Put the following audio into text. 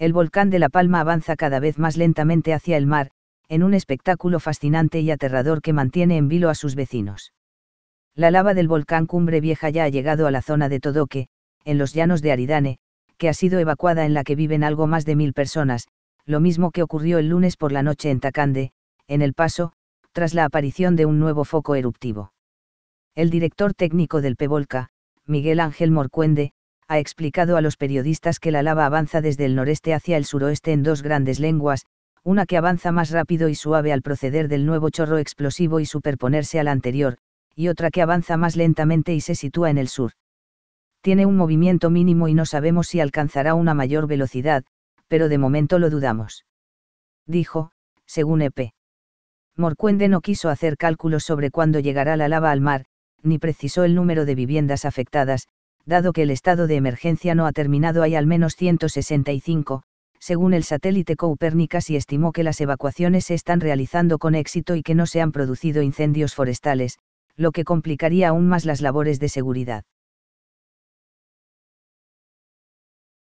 el volcán de La Palma avanza cada vez más lentamente hacia el mar, en un espectáculo fascinante y aterrador que mantiene en vilo a sus vecinos. La lava del volcán Cumbre Vieja ya ha llegado a la zona de Todoque, en los llanos de Aridane, que ha sido evacuada en la que viven algo más de mil personas, lo mismo que ocurrió el lunes por la noche en Tacande, en El Paso, tras la aparición de un nuevo foco eruptivo. El director técnico del Pevolca, Miguel Ángel Morcuende, ha explicado a los periodistas que la lava avanza desde el noreste hacia el suroeste en dos grandes lenguas, una que avanza más rápido y suave al proceder del nuevo chorro explosivo y superponerse al anterior, y otra que avanza más lentamente y se sitúa en el sur. Tiene un movimiento mínimo y no sabemos si alcanzará una mayor velocidad, pero de momento lo dudamos. Dijo, según EP. Morcuende no quiso hacer cálculos sobre cuándo llegará la lava al mar, ni precisó el número de viviendas afectadas, dado que el estado de emergencia no ha terminado hay al menos 165, según el satélite Copernicus y estimó que las evacuaciones se están realizando con éxito y que no se han producido incendios forestales, lo que complicaría aún más las labores de seguridad.